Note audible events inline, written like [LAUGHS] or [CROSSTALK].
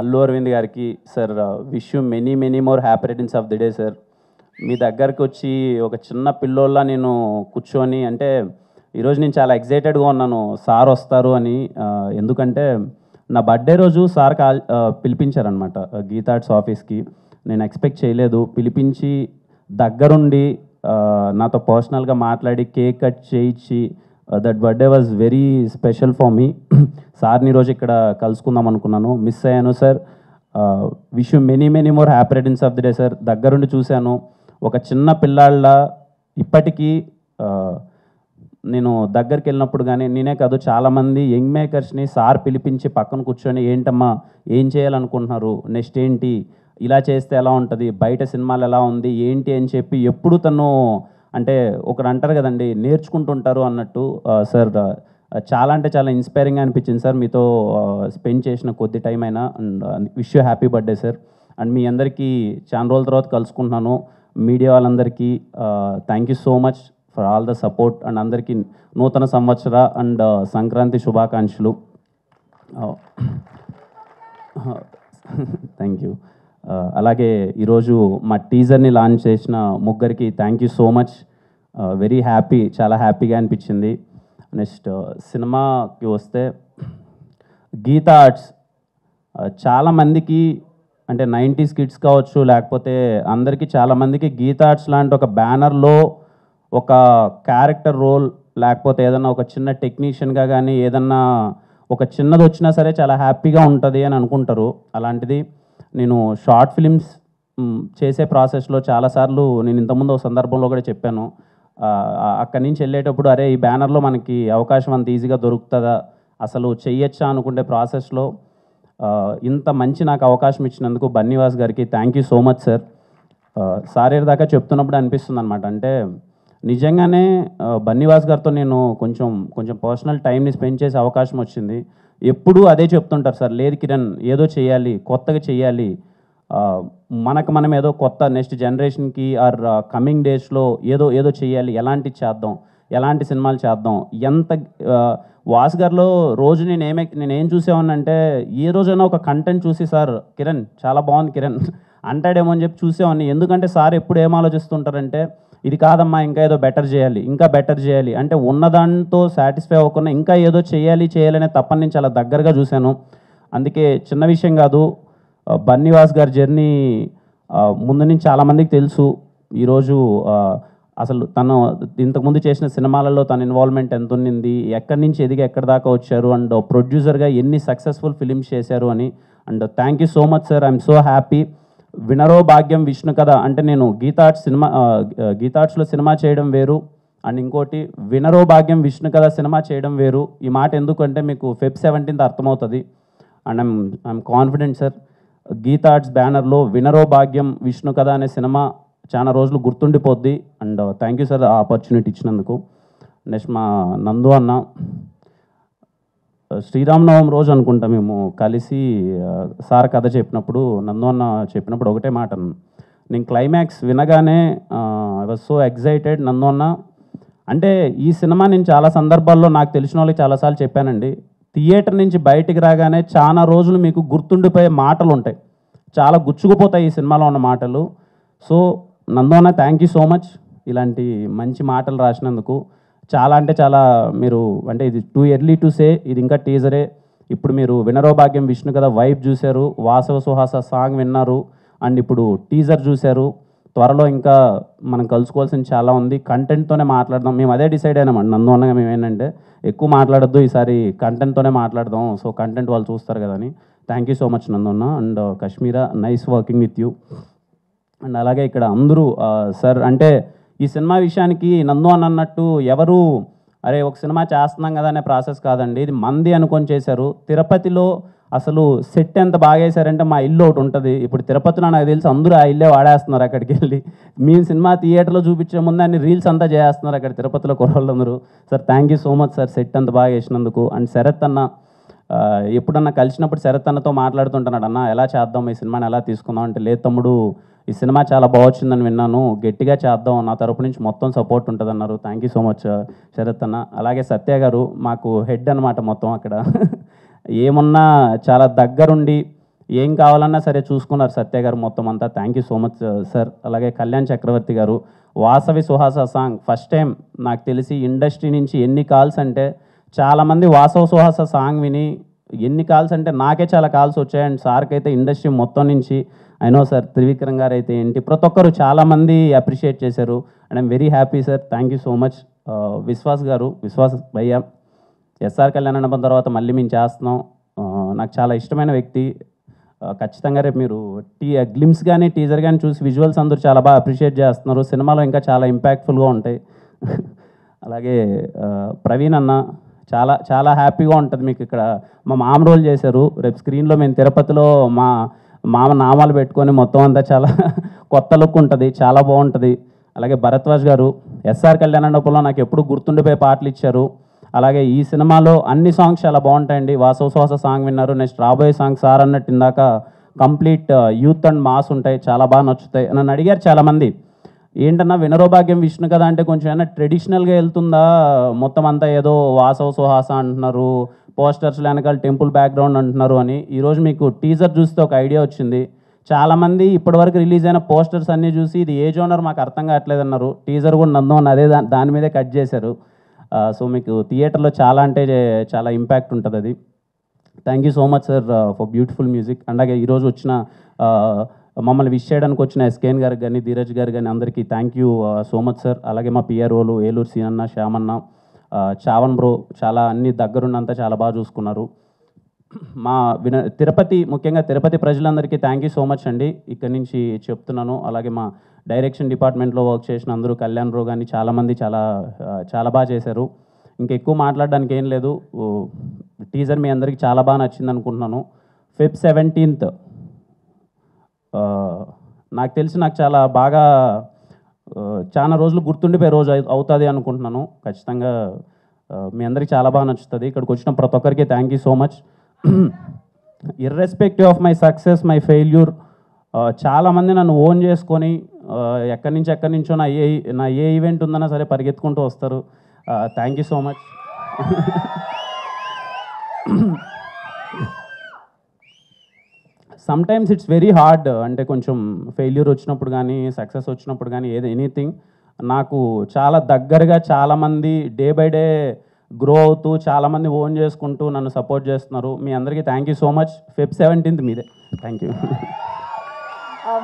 అల్లు అరవింద్ గారికి sir wish you many many more happy returns of the day sir మీ దగ్గరకు వచ్చి ఒక చిన్న పిల్లోల్లా నేను కూర్చొని అంటే ఈరోజు నేను చాలా ఎగ్జైటెడ్గా ఉన్నాను సార్ వస్తారు అని ఎందుకంటే నా బర్త్డే రోజు సార్ కా పిలిపించారనమాట గీతాడ్స్ ఆఫీస్కి నేను ఎక్స్పెక్ట్ చేయలేదు పిలిపించి దగ్గరుండి నాతో పర్సనల్గా మాట్లాడి కేక్ కట్ చేయించి that birthday was very special for me సార్ని ఈరోజు ఇక్కడ కలుసుకుందాం అనుకున్నాను మిస్ అయ్యాను sir wish you many many more happy returns of the day sir దగ్గరుండి చూశాను ఒక చిన్న పిల్లాళ్ళ ఇప్పటికీ uh, నేను దగ్గరికి వెళ్ళినప్పుడు కానీ నేనే కాదు చాలామంది యంగ్ మేకర్స్ని సార్ పిలిపించి పక్కన కూర్చొని ఏంటమ్మా ఏం చేయాలనుకుంటున్నారు నెక్స్ట్ ఏంటి ఇలా చేస్తే ఎలా ఉంటుంది బయట సినిమాలు ఎలా ఉంది ఏంటి అని చెప్పి ఎప్పుడు తను అంటే ఒకరు అంటారు కదండి నేర్చుకుంటుంటారు అన్నట్టు సార్ చాలా అంటే చాలా ఇన్స్పైరింగ్ అనిపించింది సార్ మీతో స్పెండ్ చేసిన కొద్ది టైం అయినా and wish you happy birthday sir and మీ అందరికీ చాలా రోజుల తర్వాత కలుసుకుంటున్నాను మీడియా వాళ్ళందరికీ thank you so much for all the support and అందరికీ నూతన సంవత్సర అండ్ సంక్రాంతి శుభాకాంక్షలు థ్యాంక్ యూ అలాగే ఈరోజు మా టీజర్ని లాంచ్ చేసిన ముగ్గురికి thank you so much very happy చాలా హ్యాపీగా అనిపించింది నెక్స్ట్ సినిమాకి వస్తే గీత ఆర్ట్స్ చాలామందికి అంటే నైంటీస్ కిడ్స్ కావచ్చు లేకపోతే అందరికీ చాలామందికి గీత ఆర్ట్స్ లాంటి ఒక బ్యానర్లో ఒక క్యారెక్టర్ రోల్ లేకపోతే ఏదన్నా ఒక చిన్న టెక్నీషియన్గా కానీ ఏదన్నా ఒక చిన్నది వచ్చినా సరే చాలా హ్యాపీగా ఉంటుంది అని అనుకుంటారు అలాంటిది నేను షార్ట్ ఫిలిమ్స్ చేసే ప్రాసెస్లో చాలాసార్లు నేను ఇంతకుముందు ఒక సందర్భంలో కూడా చెప్పాను అక్కడి నుంచి వెళ్ళేటప్పుడు అరే ఈ బ్యానర్లో మనకి అవకాశం అంత ఈజీగా దొరుకుతుందా అసలు చెయ్యొచ్చా అనుకునే ప్రాసెస్లో ఇంత మంచి నాకు అవకాశం ఇచ్చినందుకు బన్నీవాస్ గారికి thank you so much sir sir దాకా చెప్తున్నప్పుడు అనిపిస్తుంది అనమాట అంటే నిజంగానే బన్నీవాస్ గారితో నేను కొంచెం కొంచెం పర్సనల్ టైంని స్పెండ్ చేసే అవకాశం వచ్చింది ఎప్పుడూ అదే చెప్తుంటారు సార్ లేదు కిరణ్ ఏదో చేయాలి కొత్తగా చేయాలి మనకు మనం ఏదో కొత్త నెక్స్ట్ జనరేషన్కి ఆర్ కమింగ్ డేస్లో ఏదో ఏదో చేయాలి ఎలాంటి చేద్దాం ఎలాంటి సినిమాలు చేద్దాం ఎంత వాస్ గారిలో రోజు నేనేమే నేనేం చూసేవానంటే ఏ రోజైనా ఒక కంటెంట్ చూసి సార్ కిరణ్ చాలా బాగుంది కిరణ్ అంటాడేమో అని చెప్పి చూసేవాడిని ఎందుకంటే సార్ ఎప్పుడు ఏం ఆలోచిస్తుంటారంటే ఇది కాదమ్మా ఇంకా ఏదో బెటర్ చేయాలి ఇంకా బెటర్ చేయాలి అంటే ఉన్నదాంతో సాటిస్ఫై అవ్వకుండా ఇంకా ఏదో చేయాలి చేయాలనే తప్పని నేను చాలా దగ్గరగా చూశాను అందుకే చిన్న విషయం కాదు బన్నీవాస్ గారి జర్నీ ముందు నుంచి చాలామందికి తెలుసు ఈరోజు అసలు తను ఇంతకుముందు చేసిన సినిమాలలో తన ఇన్వాల్వ్మెంట్ ఎంత ఉన్నింది ఎక్కడి నుంచి ఎదిగి ఎక్కడి దాకా వచ్చారు అండ్ ప్రొడ్యూసర్గా ఎన్ని సక్సెస్ఫుల్ ఫిలిమ్స్ చేశారు అని and thank you so much sir I'm so happy Vinaro Bhagyam Vishnu కథ అంటే నేను గీతార్ట్స్ సినిమా గీతార్ట్స్లో సినిమా చేయడం వేరు అండ్ ఇంకోటి వినరో భాగ్యం విష్ణు కథ సినిమా చేయడం వేరు ఈ మాట ఎందుకంటే మీకు ఫెబ్ సెవెంటీన్త్ అర్థమవుతుంది and I'm I'm confident sir గీతాట్స్ బ్యానర్లో వినరో భాగ్యం విష్ణు కథ అనే సినిమా చాలా రోజులు గుర్తుండిపోద్ది అండ్ థ్యాంక్ యూ సార్ ఆ ఆపర్చునిటీ ఇచ్చినందుకు నెక్స్ట్ మా నందు అన్న శ్రీరామనవమి రోజు అనుకుంటా మేము కలిసి సార్ కథ చెప్పినప్పుడు అన్న చెప్పినప్పుడు ఒకటే మాట నేను క్లైమాక్స్ వినగానే ఐ వాజ్ సో ఎగ్జైటెడ్ అన్న అంటే ఈ సినిమా నేను చాలా సందర్భాల్లో నాకు తెలిసిన వాళ్ళకి చాలాసార్లు చెప్పానండి థియేటర్ నుంచి బయటికి రాగానే చాలా రోజులు మీకు గుర్తుండిపోయే మాటలు ఉంటాయి చాలా గుచ్చుకుపోతాయి ఈ సినిమాలో ఉన్న మాటలు సో నందోన థ్యాంక్ యూ సో మచ్ ఇలాంటి మంచి మాటలు రాసినందుకు చాలా అంటే చాలా మీరు అంటే ఇది టూ ఎర్లీ టు సే ఇది ఇంకా టీజరే ఇప్పుడు మీరు వినరోభాగ్యం విష్ణు కదా వైబ్ చూశారు వాసవ సుహాస సాంగ్ విన్నారు అండ్ ఇప్పుడు టీజర్ చూశారు త్వరలో ఇంకా మనం కలుసుకోవాల్సింది చాలా ఉంది కంటెంట్తోనే మాట్లాడదాం మేము అదే డిసైడ్ అయినామండి అన్నగా మేము ఏంటంటే ఎక్కువ మాట్లాడద్దు ఈసారి కంటెంట్తోనే మాట్లాడదాం సో కంటెంట్ వాళ్ళు చూస్తారు కదా అని థ్యాంక్ యూ సో మచ్ నందున్న and Kashmira nice working with you and అలాగే ఇక్కడ అందరూ సార్ uh, అంటే ఈ సినిమా విషయానికి నందు అని అన్నట్టు ఎవరు అరే ఒక సినిమా చేస్తున్నాం కదా అనే ప్రాసెస్ కాదండి ఇది మంది అనుకొని చేశారు తిరుపతిలో అసలు సెట్ ఎంత బాగా వేశారంటే మా ఇల్లు ఒకటి ఉంటుంది ఇప్పుడు తిరుపతిలో నాకు తెలిసి అందరూ ఆ ఇల్లే వాడేస్తున్నారు అక్కడికి వెళ్ళి మీ సినిమా థియేటర్లో చూపించే ముందు అన్ని రీల్స్ అంతా చేస్తున్నారు అక్కడ తిరుపతిలో కుర్రోళ్ళందరూ sir thank you so much sir set అంత బాగా వేసినందుకు అండ్ శరత్ అన్న ఎప్పుడన్నా కలిసినప్పుడు శరత్ అన్నతో మాట్లాడుతుంటున్నాడు అన్న ఎలా చేద్దాం ఈ సినిమాని ఎలా తీసుకుందాం అంటే లేదు తమ్ముడు ఈ సినిమా చాలా బాగొచ్చిందని విన్నాను గట్టిగా చేద్దాం నా తరపు నుంచి మొత్తం సపోర్ట్ ఉంటుంది అన్నారు thank you so much Sharath anna అలాగే సత్య గారు మాకు హెడ్ అనమాట మొత్తం అక్కడ ఏమున్నా చాలా దగ్గరుండి ఏం కావాలన్నా సరే చూసుకున్నారు సత్య గారు మొత్తం అంతా thank you so much sir అలాగే Kalyan Chakravarthy garu Vasavi Suhasa song first time నాకు తెలిసి ఇండస్ట్రీ నుంచి ఎన్ని కాల్స్ అంటే చాలామంది వాసవ సుహాస సాంగ్ విని ఎన్ని కాల్స్ అంటే నాకే చాలా కాల్స్ వచ్చాయి అండ్ సార్కి అయితే ఇండస్ట్రీ మొత్తం నుంచి అయినో సార్ త్రివిక్రమ్ గారు అయితే ఏంటి ప్రతి ఒక్కరు చాలామంది అప్రిషియేట్ చేశారు and I'm very happy sir thank you so much Vishwas garu Vishwas భయ్య ఎస్ఆర్ కళ్యాణ్ అనడం తర్వాత మళ్ళీ మేము చేస్తున్నాం uh, నాకు చాలా ఇష్టమైన వ్యక్తి uh, ఖచ్చితంగా రేపు మీరు టీ గ్లిమ్స్ కానీ టీజర్ కానీ చూసి విజువల్స్ అందరూ చాలా బాగా అప్రిషియేట్ చేస్తున్నారు సినిమాలో ఇంకా చాలా ఇంపాక్ట్ఫుల్గా ఉంటాయి [LAUGHS] అలాగే uh, ప్రవీణ్ అన్న చాలా చాలా హ్యాపీగా ఉంటుంది మీకు ఇక్కడ మా మామ రోల్ చేశారు రేపు స్క్రీన్లో మేము తిరుపతిలో మా మామ నామాలు పెట్టుకొని మొత్తం అంతా చాలా [LAUGHS] కొత్త లుక్ ఉంటుంది చాలా బాగుంటుంది అలాగే భరద్వాజ్ గారు ఎస్ఆర్ కళ్యాణపులో నాకు ఎప్పుడు గుర్తుండిపోయి పాటలు ఇచ్చారు అలాగే ఈ సినిమాలో అన్ని సాంగ్స్ చాలా బాగుంటాయండి వాసవశ్వాస సాంగ్ విన్నారు నెక్స్ట్ రాబోయే సాంగ్ సార్ అన్నట్టు ఇందాక కంప్లీట్ యూత్ అండ్ మాస్ ఉంటాయి చాలా బాగా నచ్చుతాయి నన్ను అడిగారు చాలామంది ఏంటన్నా వినరోభాగ్యం విష్ణు కదా అంటే కొంచెం ఏమైనా ట్రెడిషనల్గా వెళ్తుందా మొత్తం అంతా ఏదో వాసవ సుహాస అంటున్నారు పోస్టర్స్ వెనకాల టెంపుల్ బ్యాక్గ్రౌండ్ అంటున్నారు అని ఈరోజు మీకు టీజర్ చూస్తే ఒక ఐడియా వచ్చింది చాలామంది ఇప్పటివరకు రిలీజ్ అయిన పోస్టర్స్ అన్నీ చూసి ఇది ఏ జోనర్ మాకు అర్థం కావట్లేదు అన్నారు టీజర్ కూడా నందం అదే దాని మీదే కట్ చేశారు సో మీకు థియేటర్లో చాలా అంటే చాలా ఇంపాక్ట్ ఉంటుంది అది thank you so much sir for beautiful music అలాగే ఈరోజు వచ్చిన మమ్మల్ని విష్ చేయడానికి వచ్చిన ఎస్కేన్ గారికి కానీ ధీరజ్ గారు కానీ అందరికీ thank you so much sir అలాగే మా పిఆర్ఓలు ఏలూరు సీనన్న శ్యామన్న uh, చావన్ బ్రో చాలా అన్ని దగ్గరున్నంత చాలా బాగా చూసుకున్నారు మా విన తిరుపతి ముఖ్యంగా తిరుపతి ప్రజలందరికీ థ్యాంక్ యూ సో మచ్ అండి ఇక్కడి నుంచి చెప్తున్నాను అలాగే మా డైరెక్షన్ డిపార్ట్మెంట్లో వర్క్ చేసిన అందరూ కళ్యాణ్ బ్రో కానీ చాలామంది చాలా uh, చాలా బాగా చేశారు ఇంకా ఎక్కువ మాట్లాడడానికి ఏం లేదు టీజర్ మీ అందరికీ చాలా బాగా నచ్చింది అనుకుంటున్నాను ఫిఫ్త్ సెవెంటీన్త్ నాకు తెలిసి నాకు చాలా బాగా చాలా రోజులు గుర్తుండిపోయే రోజు అవుతుంది అనుకుంటున్నాను ఖచ్చితంగా మీ అందరికీ చాలా బాగా నచ్చుతుంది ఇక్కడికి వచ్చిన ప్రతి ఒక్కరికి thank you so much irrespective of my success my failure చాలామంది నన్ను ఓన్ చేసుకొని ఎక్కడి నుంచి ఎక్కడి నుంచో నా ఏ నా ఏ ఈవెంట్ ఉందన్నా సరే పరిగెత్తుకుంటూ వస్తారు thank you so much sometimes it's very hard అంటే కొంచెం ఫెయిల్యూర్ వచ్చినప్పుడు కానీ సక్సెస్ వచ్చినప్పుడు కానీ ఏది ఎనీథింగ్ నాకు చాలా దగ్గరగా చాలామంది డే బై డే గ్రో అవుతూ చాలామంది ఓన్ చేసుకుంటూ నన్ను సపోర్ట్ చేస్తున్నారు మీ అందరికీ thank you so much fifth seventeenth మీదే థ్యాంక్ యూ